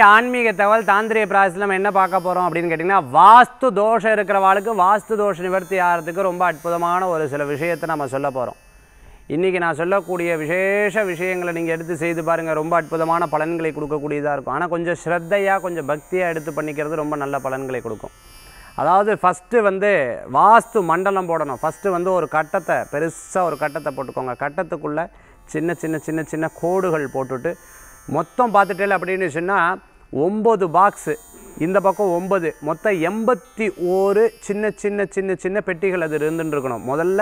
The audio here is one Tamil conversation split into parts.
இன்றைக்கி ஆன்மீக தகவல் தாந்திரிய பிராசஸில் நம்ம என்ன பார்க்க போகிறோம் அப்படின்னு கேட்டிங்கன்னா வாஸ்து தோஷம் இருக்கிறவாளுக்கு வாஸ்து தோஷ நிவர்த்தி ஆகிறதுக்கு ரொம்ப அற்புதமான ஒரு சில விஷயத்தை நம்ம சொல்ல போகிறோம் இன்றைக்கி நான் சொல்லக்கூடிய விசேஷ விஷயங்களை நீங்கள் எடுத்து செய்து பாருங்கள் ரொம்ப அற்புதமான பலன்களை கொடுக்கக்கூடியதாக இருக்கும் ஆனால் கொஞ்சம் ஸ்ரத்தையாக கொஞ்சம் பக்தியாக எடுத்து பண்ணிக்கிறது ரொம்ப நல்ல பலன்களை கொடுக்கும் அதாவது ஃபஸ்ட்டு வந்து வாஸ்து மண்டலம் போடணும் ஃபஸ்ட்டு வந்து ஒரு கட்டத்தை பெருசாக ஒரு கட்டத்தை போட்டுக்கோங்க கட்டத்துக்குள்ளே சின்ன சின்ன சின்ன சின்ன கோடுகள் போட்டுட்டு மொத்தம் பார்த்துட்டேல அப்படின்னு சொன்னால் ஒம்பது பாக்ஸு இந்த பக்கம் ஒம்பது மொத்தம் எண்பத்தி ஒரு சின்ன சின்ன சின்ன சின்ன பெட்டிகள் அது இருந்துட்டுருக்கணும் முதல்ல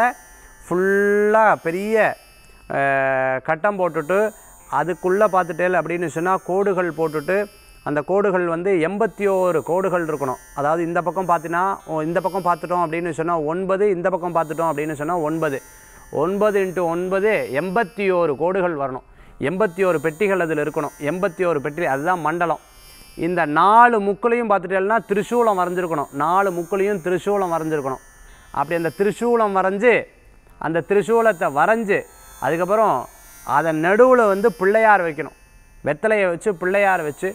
ஃபுல்லாக பெரிய கட்டம் போட்டுட்டு அதுக்குள்ளே இல்லை அப்படின்னு சொன்னால் கோடுகள் போட்டுட்டு அந்த கோடுகள் வந்து எண்பத்தி ஓரு கோடுகள் இருக்கணும் அதாவது இந்த பக்கம் பார்த்தீங்கன்னா இந்த பக்கம் பார்த்துட்டோம் அப்படின்னு சொன்னால் ஒன்பது இந்த பக்கம் பார்த்துட்டோம் அப்படின்னு சொன்னால் ஒன்பது ஒன்பது இன்ட்டு ஒன்பது எண்பத்தி ஓரு கோடுகள் வரணும் எண்பத்தி ஓரு பெட்டிகள் அதில் இருக்கணும் எண்பத்தி ஓரு பெட்டி அதுதான் மண்டலம் இந்த நாலு முக்களையும் பார்த்துட்டேன்னா திரிசூலம் வரைஞ்சிருக்கணும் நாலு முக்களையும் திருசூலம் வரைஞ்சிருக்கணும் அப்படி அந்த திரிசூலம் வரைஞ்சி அந்த திருசூலத்தை வரைஞ்சி அதுக்கப்புறம் அதன் நடுவில் வந்து பிள்ளையார் வைக்கணும் வெத்தலையை வச்சு பிள்ளையார் வச்சு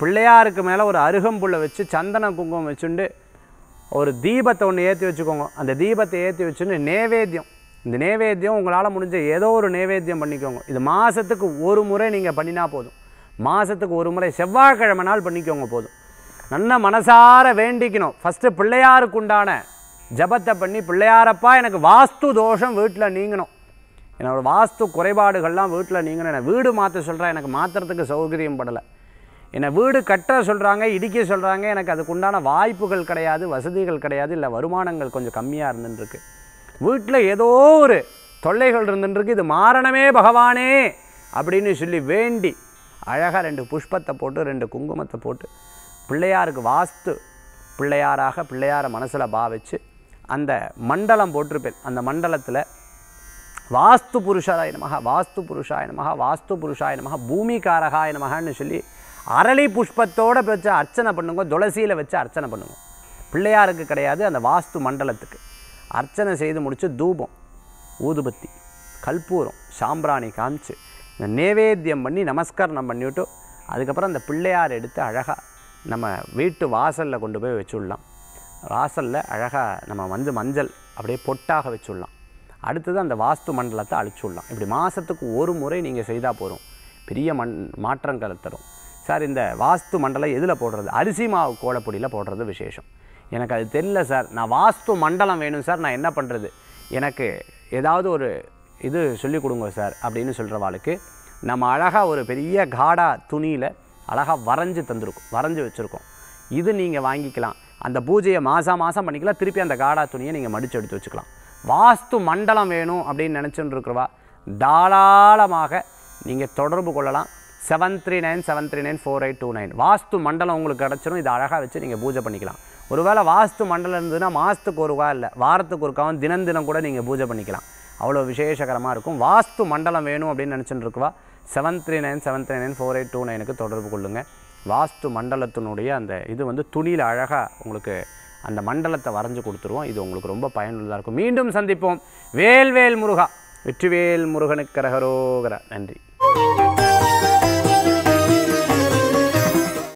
பிள்ளையாருக்கு மேலே ஒரு அருகம்புள்ளை வச்சு சந்தன குங்குமம் வச்சுண்டு ஒரு தீபத்தை ஒன்று ஏற்றி வச்சுக்கோங்க அந்த தீபத்தை ஏற்றி வச்சுன்னு நேவேத்தியம் இந்த நேவேத்தியம் உங்களால் முடிஞ்ச ஏதோ ஒரு நேவேத்தியம் பண்ணிக்கோங்க இது மாதத்துக்கு ஒரு முறை நீங்கள் பண்ணினா போதும் மாதத்துக்கு ஒரு முறை செவ்வாய்க்கிழமை நாள் பண்ணிக்கோங்க போதும் நல்ல மனசார வேண்டிக்கணும் ஃபஸ்ட்டு பிள்ளையாருக்கு உண்டான ஜபத்தை பண்ணி பிள்ளையாரப்பா எனக்கு வாஸ்து தோஷம் வீட்டில் நீங்கணும் என்னோடய வாஸ்து குறைபாடுகள்லாம் வீட்டில் நீங்கணும் என்னை வீடு மாற்ற சொல்கிறேன் எனக்கு மாற்றுறதுக்கு சௌகரியம் படலை என்னை வீடு கட்ட சொல்கிறாங்க இடிக்க சொல்கிறாங்க எனக்கு அதுக்கு உண்டான வாய்ப்புகள் கிடையாது வசதிகள் கிடையாது இல்லை வருமானங்கள் கொஞ்சம் கம்மியாக இருந்துட்டுருக்கு வீட்டில் ஏதோ ஒரு தொல்லைகள் இருந்துட்டுருக்கு இது மாறணமே பகவானே அப்படின்னு சொல்லி வேண்டி அழகாக ரெண்டு புஷ்பத்தை போட்டு ரெண்டு குங்குமத்தை போட்டு பிள்ளையாருக்கு வாஸ்து பிள்ளையாராக பிள்ளையாரை மனசில் பாவிச்சு அந்த மண்டலம் போட்டிருப்பேன் அந்த மண்டலத்தில் வாஸ்து புருஷராய நமக வாஸ்து புருஷாய நமக வாஸ்து புருஷாய நமக பூமிகாரகாய நமகன்னு சொல்லி அரளி புஷ்பத்தோடு வச்சு அர்ச்சனை பண்ணுங்க துளசியில் வச்சு அர்ச்சனை பண்ணுங்க பிள்ளையாருக்கு கிடையாது அந்த வாஸ்து மண்டலத்துக்கு அர்ச்சனை செய்து முடித்து தூபம் ஊதுபத்தி கல்பூரம் சாம்பிராணி காமிச்சு இந்த நேவேத்தியம் பண்ணி நமஸ்காரம் பண்ணிவிட்டு அதுக்கப்புறம் அந்த பிள்ளையார் எடுத்து அழகாக நம்ம வீட்டு வாசலில் கொண்டு போய் வச்சுடலாம் வாசலில் அழகாக நம்ம மஞ்சள் மஞ்சள் அப்படியே பொட்டாக வச்சுடலாம் அடுத்தது அந்த வாஸ்து மண்டலத்தை அழிச்சுடலாம் இப்படி மாதத்துக்கு ஒரு முறை நீங்கள் செய்தால் போகிறோம் பெரிய மண் மாற்றங்களை தரும் சார் இந்த வாஸ்து மண்டலம் எதில் போடுறது அரிசி மாவு கோலப்பொடியில் போடுறது விசேஷம் எனக்கு அது தெரியல சார் நான் வாஸ்து மண்டலம் வேணும் சார் நான் என்ன பண்ணுறது எனக்கு ஏதாவது ஒரு இது சொல்லிக் கொடுங்க சார் அப்படின்னு சொல்கிறவாளுக்கு நம்ம அழகாக ஒரு பெரிய காடா துணியில் அழகாக வரைஞ்சி தந்துருக்கும் வரைஞ்சி வச்சுருக்கோம் இது நீங்கள் வாங்கிக்கலாம் அந்த பூஜையை மாதம் மாதம் பண்ணிக்கலாம் திருப்பி அந்த காடா துணியை நீங்கள் மடித்து எடுத்து வச்சுக்கலாம் வாஸ்து மண்டலம் வேணும் அப்படின்னு நினச்சின்னு இருக்கிறவா தாராளமாக நீங்கள் தொடர்பு கொள்ளலாம் seven three nine seven three nine four eight two nine Vastu Mandalam உங்களுக்கு கிடச்சிரும் இதை அழகாக வச்சு நீங்கள் பூஜை பண்ணிக்கலாம் ஒருவேளை வாஸ்து மண்டலம் இருந்ததுன்னா மாதத்துக்கு ஒருவா இல்லை வாரத்துக்கு ஒருக்காவும் தினம் தினம் கூட நீங்கள் பூஜை பண்ணிக்கலாம் அவ்வளோ விசேஷகரமாக இருக்கும் வாஸ்து மண்டலம் வேணும் அப்படின்னு நினச்சிட்டுருக்குவா seven three nine seven three nine four eight two நைனுக்கு தொடர்பு கொள்ளுங்கள் வாஸ்து மண்டலத்தினுடைய அந்த இது வந்து துணியில் அழகாக உங்களுக்கு அந்த மண்டலத்தை வரைஞ்சு கொடுத்துருவோம் இது உங்களுக்கு ரொம்ப பயனுள்ளதாக இருக்கும் மீண்டும் சந்திப்போம் வேல்வேல் முருகா வெற்றிவேல் முருகனுக்கு ரகரோகர நன்றி